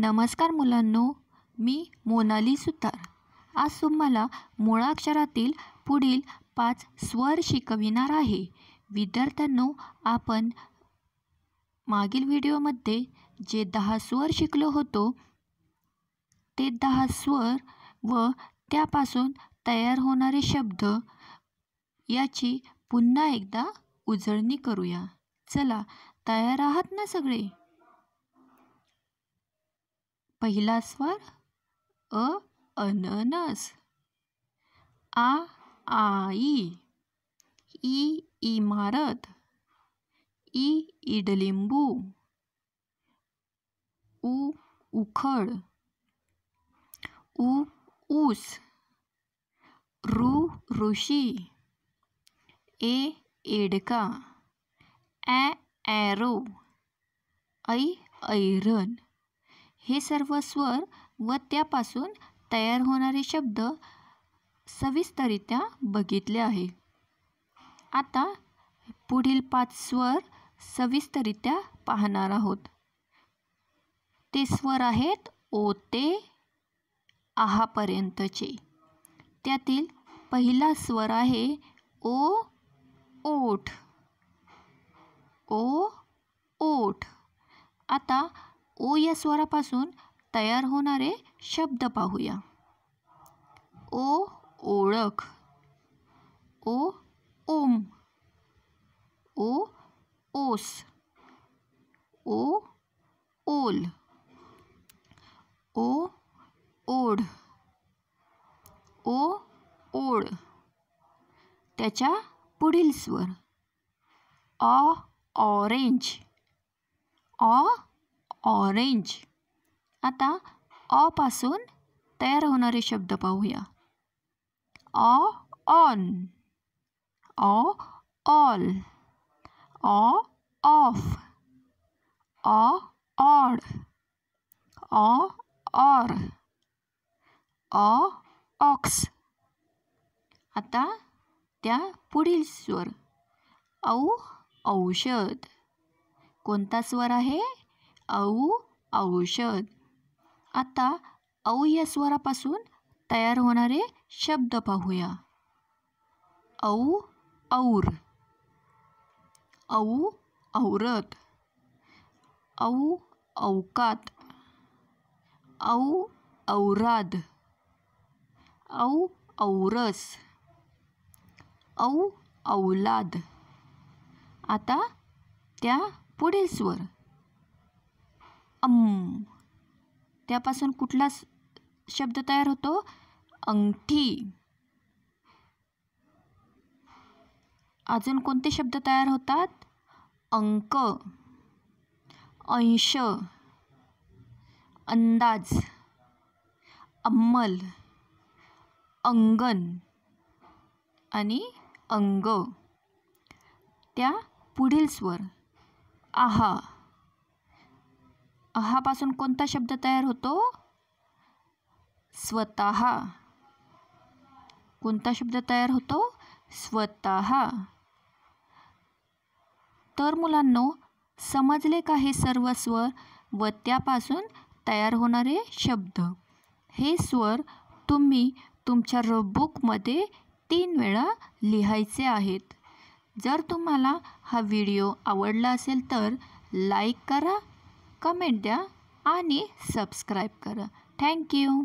नमस्कार मुलांनो मी मोनाली सुतार आज तुम्हाला मुळाक्षरातील पुढील पाच स्वर शिकविणार आहे विद्यार्थ्यांनो आपण मागील व्हिडिओमध्ये जे दहा स्वर शिकलो होतो ते दहा स्वर व त्यापासून तयार होणारे शब्द याची पुन्हा एकदा उजळणी करूया चला तयार आहात ना सगळे पहला स्वर अ अननस आ आई ई इमारत ई इडलिंबू ऊ उखड़ ऊ ऊस रु ऋषि ए एडका ए एरो ऐ ऐरन हे सर्व स्वर व त्यापासून तयार होणारे शब्द सविस्तरित्या बघितले आहे आता पुढील पाच स्वर सविस्तरित्या पाहणार आहोत ते स्वर आहेत ओ ते आहापर्यंतचे त्यातील पहिला स्वर आहे ओ ओठ ओ ओठ आता ओ या स्वरापासून तयार होणारे शब्द पाहूया ओ ओळख ओ ओम ओ ओस ओ ओल ओ ओढ ओ ओळ त्याच्या पुढील स्वर ऑ ऑरेंज ऑ ऑरेंज आता अपासून तयार होणारे शब्द पाहूया ऑ ऑन ऑ ऑल ऑ ऑफ ऑ ऑड ऑ ऑर ऑ ऑक्स आता त्या पुढील स्वर औ औषध कोणता स्वर आहे औ औषध आता औ या स्वरापासून तयार होणारे शब्द पाहूया औ और औ औरत औ औकात औ औराद औ औरस औ औलाद आता त्या पुढील स्वर अम त्यापासून कुठला शब्द तयार होतो अंगठी अजून कोणते शब्द तयार होतात अंक अंश अंदाज अंमल अंगन, आणि अंग त्या पुढील स्वर आहा अहापासून कोणता शब्द तयार होतो स्वत कोणता शब्द तयार होतो स्वत तर मुलांनो समजले का हे सर्व स्वर व त्यापासून तयार होणारे शब्द हे स्वर तुम्ही तुमच्या रबुकमध्ये तीन वेळा लिहायचे आहेत जर तुम्हाला हा व्हिडिओ आवडला असेल तर लाईक करा कमेंट द्या आणि सबस्क्राईब करा थँक्यू